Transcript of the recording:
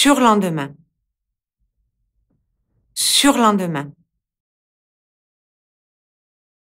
Sur l'endemain, sur l'endemain.